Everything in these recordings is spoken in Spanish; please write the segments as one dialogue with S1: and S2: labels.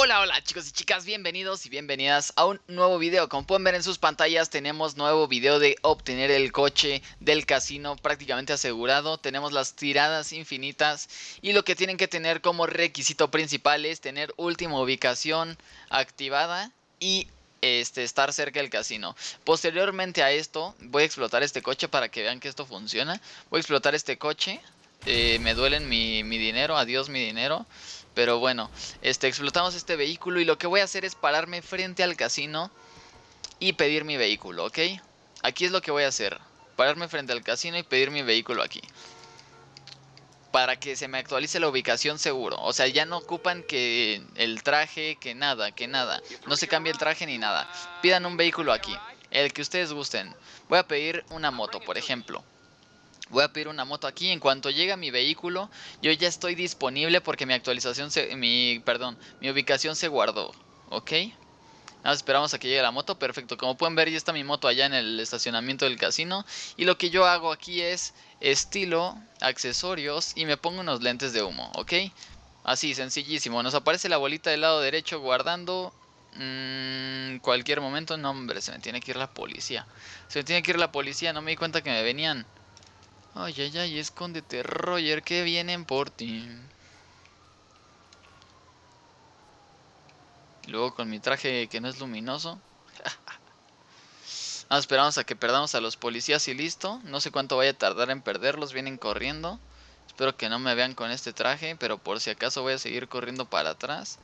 S1: Hola, hola chicos y chicas, bienvenidos y bienvenidas a un nuevo video. Como pueden ver en sus pantallas tenemos nuevo video de obtener el coche del casino prácticamente asegurado. Tenemos las tiradas infinitas y lo que tienen que tener como requisito principal es tener última ubicación activada y este, estar cerca del casino. Posteriormente a esto voy a explotar este coche para que vean que esto funciona. Voy a explotar este coche. Eh, me duelen mi dinero, adiós mi dinero. Pero bueno, este, explotamos este vehículo y lo que voy a hacer es pararme frente al casino y pedir mi vehículo, ¿ok? Aquí es lo que voy a hacer. Pararme frente al casino y pedir mi vehículo aquí. Para que se me actualice la ubicación seguro. O sea, ya no ocupan que el traje, que nada, que nada. No se cambie el traje ni nada. Pidan un vehículo aquí. El que ustedes gusten. Voy a pedir una moto, por ejemplo voy a pedir una moto aquí. En cuanto llegue mi vehículo, yo ya estoy disponible porque mi actualización, se, mi, perdón, mi ubicación se guardó, ¿ok? Ahora esperamos a que llegue la moto, perfecto. Como pueden ver, ya está mi moto allá en el estacionamiento del casino. Y lo que yo hago aquí es estilo, accesorios y me pongo unos lentes de humo, ¿ok? Así, sencillísimo. Nos aparece la bolita del lado derecho guardando mm, cualquier momento, no, hombre, se me tiene que ir la policía. Se me tiene que ir la policía, no me di cuenta que me venían. Ay, ay, ay, escóndete, Roger, que vienen por ti. Luego con mi traje que no es luminoso. ah, esperamos a que perdamos a los policías y listo. No sé cuánto vaya a tardar en perderlos, vienen corriendo. Espero que no me vean con este traje, pero por si acaso voy a seguir corriendo para atrás.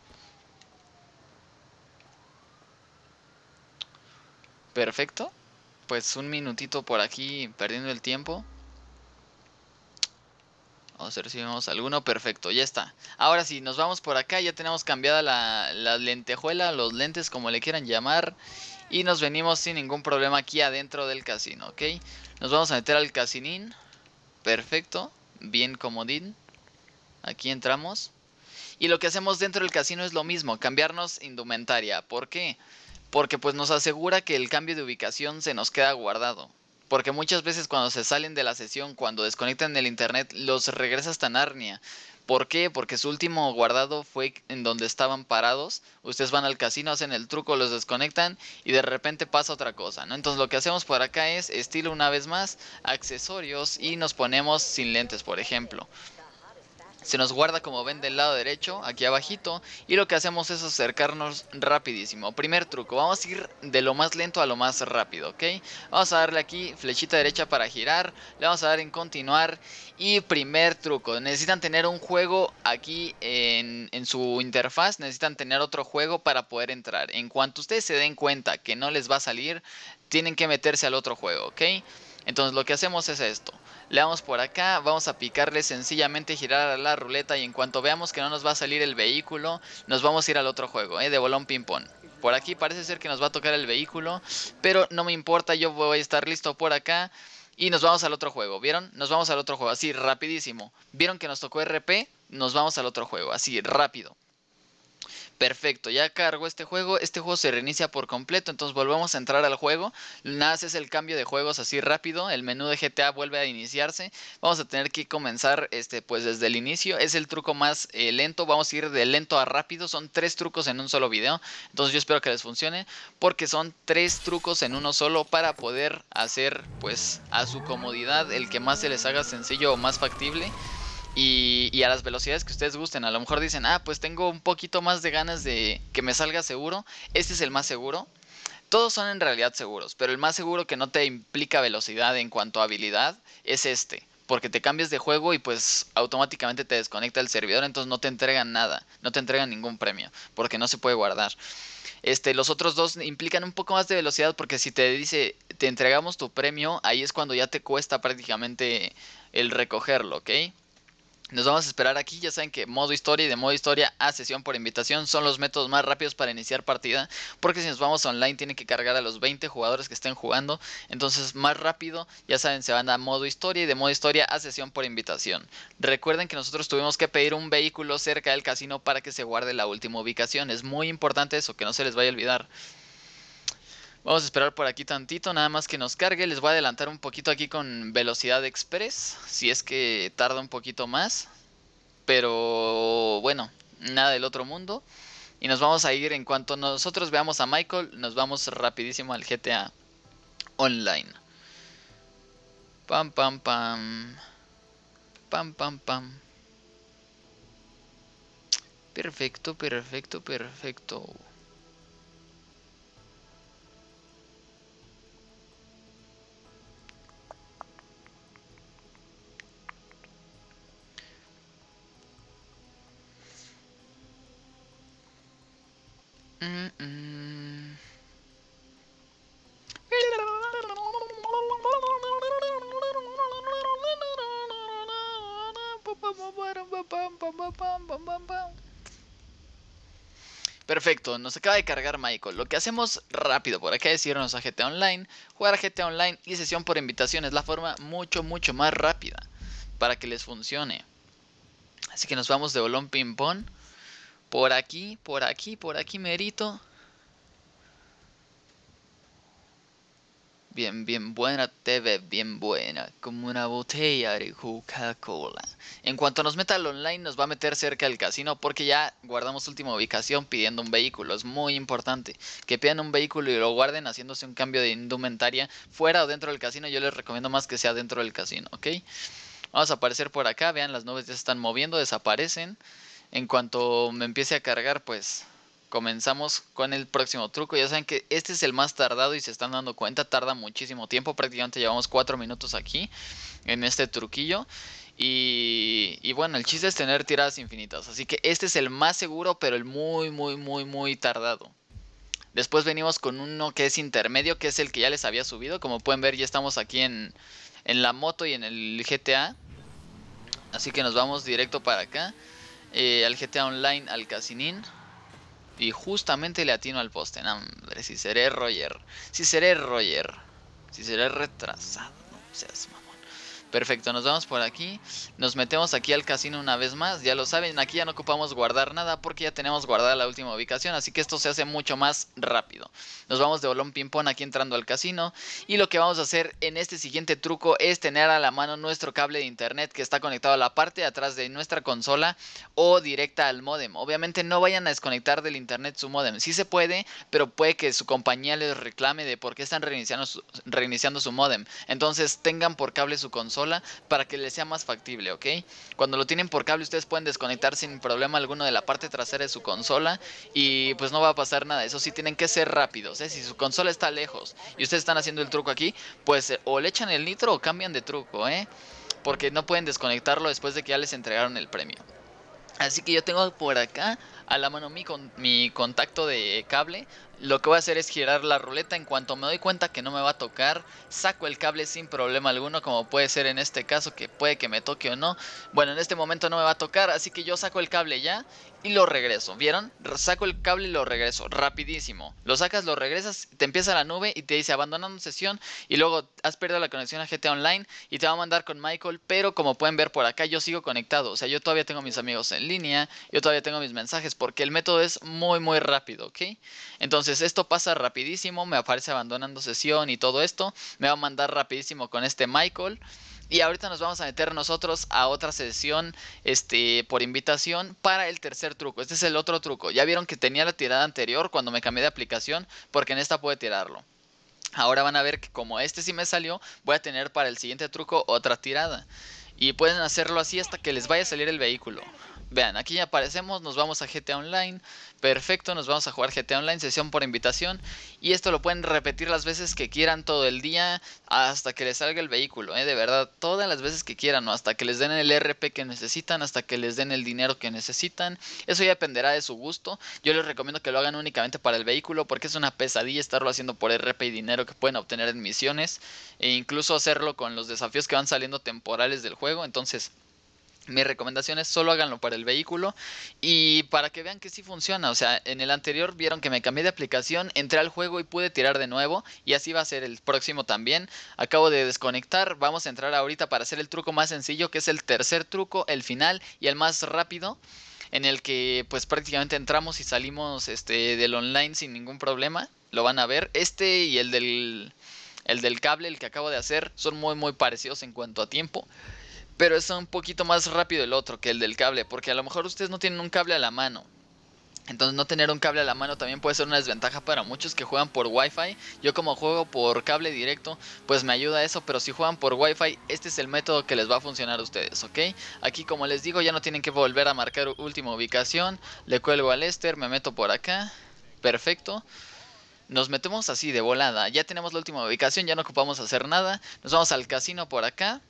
S1: Perfecto. Pues un minutito por aquí perdiendo el tiempo a ver si vemos alguno. Perfecto, ya está. Ahora sí, nos vamos por acá. Ya tenemos cambiada la, lentejuela, los lentes, como le quieran llamar. Y nos venimos sin ningún problema aquí adentro del casino, ¿ok? Nos vamos a meter al casinín. Perfecto, bien comodín. Aquí entramos. Y lo que hacemos dentro del casino es lo mismo, cambiarnos indumentaria. ¿Por qué? Porque pues nos asegura que el cambio de ubicación se nos queda guardado. Porque muchas veces cuando se salen de la sesión, cuando desconectan el internet, los regresa hasta Narnia. ¿Por qué? Porque su último guardado fue en donde estaban parados. Ustedes van al casino, hacen el truco, los desconectan y de repente pasa otra cosa, ¿no? Entonces lo que hacemos por acá es estilo una vez más, accesorios y nos ponemos sin lentes, por ejemplo se nos guarda como ven del lado derecho, aquí abajito, y lo que hacemos es acercarnos rapidísimo. Primer truco, vamos a ir de lo más lento a lo más rápido, ¿ok? Vamos a darle aquí flechita derecha para girar, le vamos a dar en continuar, y primer truco, necesitan tener un juego aquí en, en su interfaz, necesitan tener otro juego para poder entrar. En cuanto ustedes se den cuenta que no les va a salir, tienen que meterse al otro juego, ¿ok? Entonces lo que hacemos es esto. Le damos por acá, vamos a picarle sencillamente girar a la ruleta y en cuanto veamos que no nos va a salir el vehículo, nos vamos a ir al otro juego, ¿eh? de bolón ping-pong. Por aquí parece ser que nos va a tocar el vehículo, pero no me importa, yo voy a estar listo por acá. Y nos vamos al otro juego, ¿vieron? Nos vamos al otro juego, así rapidísimo. ¿Vieron que nos tocó RP? Nos vamos al otro juego, así rápido. Perfecto, ya cargo este juego, este juego se reinicia por completo, entonces volvemos a entrar al juego, nada es el cambio de juegos así rápido, el menú de GTA vuelve a iniciarse, vamos a tener que comenzar este, pues desde el inicio, es el truco más eh, lento, vamos a ir de lento a rápido, son tres trucos en un solo video, entonces yo espero que les funcione, porque son tres trucos en uno solo para poder hacer pues a su comodidad el que más se les haga sencillo o más factible. Y, a las velocidades que ustedes gusten. A lo mejor dicen, ah, pues tengo un poquito más de ganas de que me salga seguro. Este es el más seguro. Todos son en realidad seguros, pero el más seguro que no te implica velocidad en cuanto a habilidad es este. Porque te cambias de juego y pues automáticamente te desconecta el servidor, entonces no te entregan nada, no te entregan ningún premio, porque no se puede guardar. Este, los otros dos implican un poco más de velocidad porque si te dice te entregamos tu premio, ahí es cuando ya te cuesta prácticamente el recogerlo, ¿ok? Nos vamos a esperar aquí, ya saben que modo historia y de modo historia a sesión por invitación son los métodos más rápidos para iniciar partida, porque si nos vamos online tienen que cargar a los 20 jugadores que estén jugando, entonces más rápido, ya saben, se van a modo historia y de modo historia a sesión por invitación. Recuerden que nosotros tuvimos que pedir un vehículo cerca del casino para que se guarde la última ubicación, es muy importante eso, que no se les vaya a olvidar. Vamos a esperar por aquí tantito, nada más que nos cargue. Les voy a adelantar un poquito aquí con velocidad express, si es que tarda un poquito más. Pero bueno, nada del otro mundo. Y nos vamos a ir en cuanto nosotros veamos a Michael, nos vamos rapidísimo al GTA Online. Pam, pam, pam. Pam, pam, pam. Perfecto, perfecto, perfecto. Perfecto, nos acaba de cargar Michael. Lo que hacemos rápido por acá es irnos a GTA Online, jugar a GTA Online y sesión por invitación. Es la forma mucho, mucho más rápida para que les funcione. Así que nos vamos de bolón ping pong. Por aquí, por aquí, por aquí, merito. Bien, bien buena, TV bien buena, como una botella de Coca-Cola. En cuanto nos meta al online, nos va a meter cerca del casino porque ya guardamos última ubicación pidiendo un vehículo. Es muy importante que pidan un vehículo y lo guarden haciéndose un cambio de indumentaria fuera o dentro del casino. Yo les recomiendo más que sea dentro del casino, ¿ok? Vamos a aparecer por acá, vean, las nubes ya se están moviendo, desaparecen. En cuanto me empiece a cargar, pues comenzamos con el próximo truco. Ya saben que este es el más tardado y se están dando cuenta, tarda muchísimo tiempo. Prácticamente llevamos 4 minutos aquí en este truquillo. Y, bueno, el chiste es tener tiradas infinitas. Así que este es el más seguro, pero el muy, muy, muy, muy tardado. Después venimos con uno que es intermedio, que es el que ya les había subido. Como pueden ver, ya estamos aquí en, la moto y en el GTA. Así que nos vamos directo para acá. Eh, al GTA Online, al casinín y justamente le atino al poste. en hombre, si seré Roger. Si seré Roger. Si seré retrasado. No seas mal. Perfecto, nos vamos por aquí. Nos metemos aquí al casino una vez más. Ya lo saben, aquí ya no ocupamos guardar nada porque ya tenemos guardada la última ubicación. Así que esto se hace mucho más rápido. Nos vamos de bolón ping-pong aquí entrando al casino. Y lo que vamos a hacer en este siguiente truco es tener a la mano nuestro cable de internet que está conectado a la parte de atrás de nuestra consola o directa al modem. Obviamente no vayan a desconectar del internet su modem. Sí se puede, pero puede que su compañía les reclame de por qué están reiniciando su modem. Entonces tengan por cable su consola para que les sea más factible, ¿ok? Cuando lo tienen por cable ustedes pueden desconectar sin problema alguno de la parte trasera de su consola y pues no va a pasar nada. Eso sí tienen que ser rápidos, ¿eh? Si su consola está lejos y ustedes están haciendo el truco aquí, pues eh, o le echan el nitro o cambian de truco, ¿eh? Porque no pueden desconectarlo después de que ya les entregaron el premio. Así que yo tengo por acá a la mano mi, con, mi contacto de cable lo que voy a hacer es girar la ruleta. En cuanto me doy cuenta que no me va a tocar, saco el cable sin problema alguno, como puede ser en este caso, que puede que me toque o no. Bueno, en este momento no me va a tocar, así que yo saco el cable ya y lo regreso. ¿Vieron? Saco el cable y lo regreso, rapidísimo. Lo sacas, lo regresas, te empieza la nube y te dice abandonando sesión y luego has perdido la conexión a GTA Online y te va a mandar con Michael, pero como pueden ver por acá yo sigo conectado, o sea, yo todavía tengo mis amigos en línea, yo todavía tengo mis mensajes porque el método es muy muy rápido, ¿ok? Entonces entonces esto pasa rapidísimo, me aparece abandonando sesión y todo esto, me va a mandar rapidísimo con este Michael. Y ahorita nos vamos a meter nosotros a otra sesión este, por invitación para el tercer truco. Este es el otro truco. Ya vieron que tenía la tirada anterior cuando me cambié de aplicación porque en esta puede tirarlo. Ahora van a ver que como este sí me salió, voy a tener para el siguiente truco otra tirada. Y pueden hacerlo así hasta que les vaya a salir el vehículo. Vean, aquí ya aparecemos, nos vamos a GTA Online. Perfecto, nos vamos a jugar GTA Online, sesión por invitación. Y esto lo pueden repetir las veces que quieran todo el día hasta que les salga el vehículo, ¿eh? de verdad, todas las veces que quieran, hasta que les den el RP que necesitan, hasta que les den el dinero que necesitan. Eso ya dependerá de su gusto. Yo les recomiendo que lo hagan únicamente para el vehículo porque es una pesadilla estarlo haciendo por RP y dinero que pueden obtener en misiones. E incluso hacerlo con los desafíos que van saliendo temporales del juego. Entonces... Mi recomendación es solo háganlo para el vehículo y para que vean que sí funciona. O sea, en el anterior vieron que me cambié de aplicación, entré al juego y pude tirar de nuevo y así va a ser el próximo también. Acabo de desconectar, vamos a entrar ahorita para hacer el truco más sencillo que es el tercer truco, el final y el más rápido en el que pues prácticamente entramos y salimos este del online sin ningún problema. Lo van a ver. Este y el del el del cable, el que acabo de hacer, son muy muy parecidos en cuanto a tiempo pero es un poquito más rápido el otro que el del cable, porque a lo mejor ustedes no tienen un cable a la mano. Entonces no tener un cable a la mano también puede ser una desventaja para muchos que juegan por Wi-Fi. Yo como juego por cable directo, pues me ayuda a eso, pero si juegan por Wi-Fi, este es el método que les va a funcionar a ustedes, ¿ok? Aquí como les digo, ya no tienen que volver a marcar última ubicación. Le cuelgo al Lester, me meto por acá. Perfecto. Nos metemos así de volada. Ya tenemos la última ubicación, ya no ocupamos hacer nada. Nos vamos al casino por acá.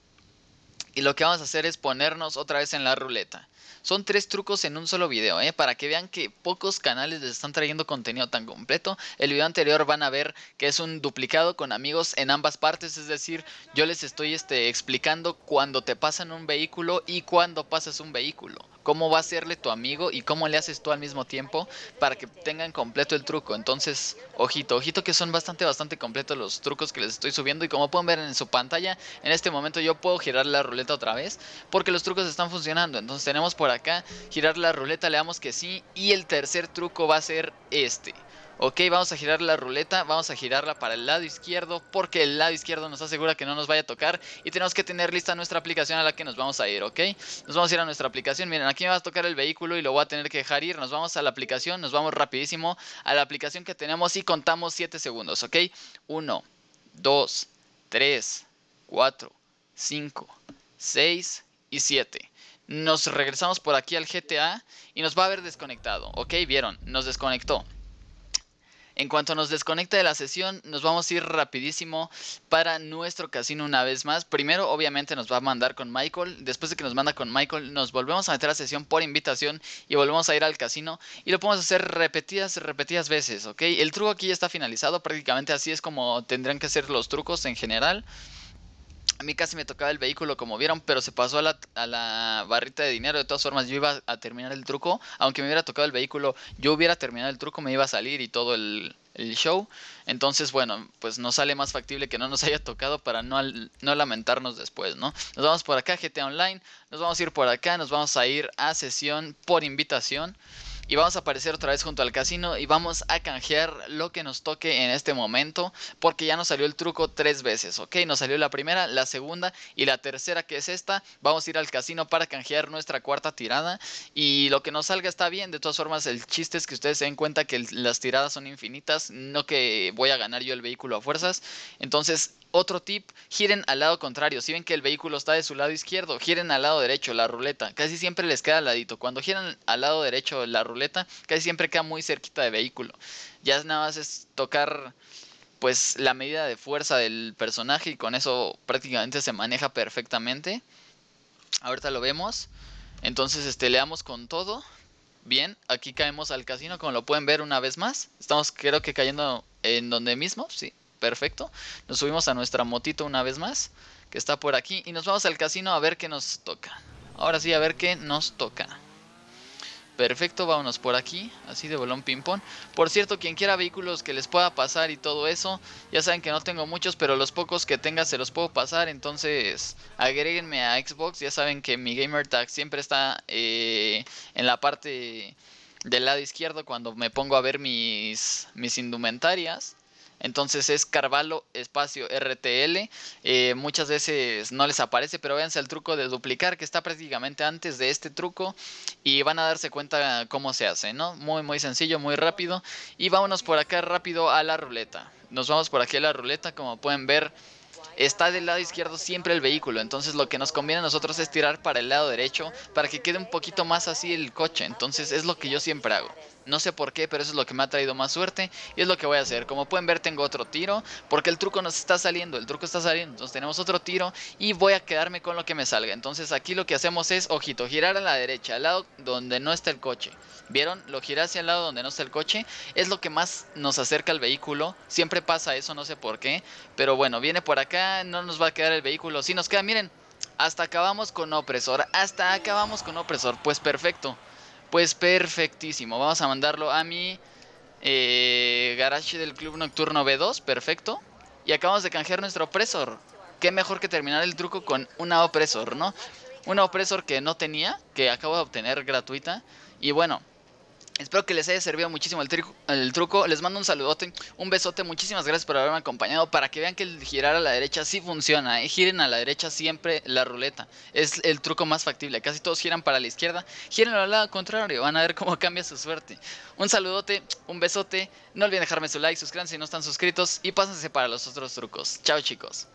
S1: Y lo que vamos a hacer es ponernos otra vez en la ruleta. Son tres trucos en un solo video, ¿eh? para que vean que pocos canales les están trayendo contenido tan completo. El video anterior van a ver que es un duplicado con amigos en ambas partes, es decir, yo les estoy este, explicando cuando te pasan un vehículo y cuando pasas un vehículo cómo va a hacerle tu amigo y cómo le haces tú al mismo tiempo para que tengan completo el truco. Entonces, ojito, ojito que son bastante, bastante completos los trucos que les estoy subiendo y como pueden ver en su pantalla, en este momento yo puedo girar la ruleta otra vez porque los trucos están funcionando. Entonces tenemos por acá girar la ruleta, le damos que sí y el tercer truco va a ser este. Ok, vamos a girar la ruleta, vamos a girarla para el lado izquierdo porque el lado izquierdo nos asegura que no nos vaya a tocar y tenemos que tener lista nuestra aplicación a la que nos vamos a ir, ok. Nos vamos a ir a nuestra aplicación, miren, aquí me va a tocar el vehículo y lo voy a tener que dejar ir, nos vamos a la aplicación, nos vamos rapidísimo a la aplicación que tenemos y contamos 7 segundos, ok. 1, 2, 3, 4, 5, 6 y 7 nos regresamos por aquí al GTA y nos va a haber desconectado, ¿ok? Vieron, nos desconectó. En cuanto nos desconecte de la sesión, nos vamos a ir rapidísimo para nuestro casino una vez más. Primero, obviamente, nos va a mandar con Michael. Después de que nos manda con Michael, nos volvemos a meter a sesión por invitación y volvemos a ir al casino. Y lo podemos hacer repetidas, repetidas veces, ¿ok? El truco aquí ya está finalizado. Prácticamente así es como tendrán que ser los trucos en general a mí casi me tocaba el vehículo, como vieron, pero se pasó a la, barrita de dinero. De todas formas, yo iba a terminar el truco. Aunque me hubiera tocado el vehículo, yo hubiera terminado el truco, me iba a salir y todo el, show. Entonces, bueno, pues no sale más factible que no nos haya tocado para no, no lamentarnos después, ¿no? Nos vamos por acá, GTA Online. Nos vamos a ir por acá, nos vamos a ir a sesión por invitación y vamos a aparecer otra vez junto al casino y vamos a canjear lo que nos toque en este momento porque ya nos salió el truco tres veces, ok, nos salió la primera, la segunda y la tercera que es esta, vamos a ir al casino para canjear nuestra cuarta tirada y lo que nos salga está bien, de todas formas el chiste es que ustedes se den cuenta que las tiradas son infinitas, no que voy a ganar yo el vehículo a fuerzas, entonces otro tip, giren al lado contrario. Si ven que el vehículo está de su lado izquierdo, giren al lado derecho la ruleta. Casi siempre les queda al ladito. Cuando giran al lado derecho la ruleta, casi siempre queda muy cerquita del vehículo. Ya nada más es tocar pues la medida de fuerza del personaje y con eso prácticamente se maneja perfectamente. Ahorita lo vemos. Entonces este, le damos con todo. Bien, aquí caemos al casino como lo pueden ver una vez más. Estamos creo que cayendo en donde mismo, sí, perfecto. Nos subimos a nuestra motito una vez más, que está por aquí, y nos vamos al casino a ver qué nos toca. Ahora sí, a ver qué nos toca. Perfecto, vámonos por aquí, así de bolón ping-pong. Por cierto, quien quiera vehículos que les pueda pasar y todo eso, ya saben que no tengo muchos, pero los pocos que tenga se los puedo pasar. Entonces, agréguenme a Xbox. Ya saben que mi gamer tag siempre está eh, en la parte del lado izquierdo cuando me pongo a ver mis, mis indumentarias. Entonces es Carvalho espacio RTL. Eh, muchas veces no les aparece, pero véanse el truco de duplicar que está prácticamente antes de este truco y van a darse cuenta cómo se hace, ¿no? Muy, muy sencillo, muy rápido. Y vámonos por acá rápido a la ruleta. Nos vamos por aquí a la ruleta, como pueden ver está del lado izquierdo siempre el vehículo, entonces lo que nos conviene a nosotros es tirar para el lado derecho para que quede un poquito más así el coche, entonces es lo que yo siempre hago. No sé por qué, pero eso es lo que me ha traído más suerte y es lo que voy a hacer. Como pueden ver, tengo otro tiro porque el truco nos está saliendo, el truco está saliendo. Entonces tenemos otro tiro y voy a quedarme con lo que me salga. Entonces aquí lo que hacemos es, ojito, girar a la derecha, al lado donde no está el coche. ¿Vieron? Lo giré hacia el lado donde no está el coche. Es lo que más nos acerca al vehículo. Siempre pasa eso, no sé por qué. Pero bueno, viene por acá, no nos va a quedar el vehículo. Si nos queda, miren, hasta acabamos con opresor. Hasta acabamos con opresor. Pues perfecto. Pues perfectísimo. Vamos a mandarlo a mi eh, garage del Club Nocturno B2. Perfecto. Y acabamos de canjear nuestro opresor. Qué mejor que terminar el truco con una opresor, ¿no? Una opresor que no tenía, que acabo de obtener gratuita. Y bueno, Espero que les haya servido muchísimo el, truco. Les mando un saludote, un besote. Muchísimas gracias por haberme acompañado. Para que vean que el girar a la derecha sí funciona. ¿eh? Giren a la derecha siempre la ruleta. Es el truco más factible. Casi todos giran para la izquierda. Giren al lado contrario. Van a ver cómo cambia su suerte. Un saludote, un besote. No olviden dejarme su like, suscríbanse si no están suscritos. Y pásense para los otros trucos. Chao chicos.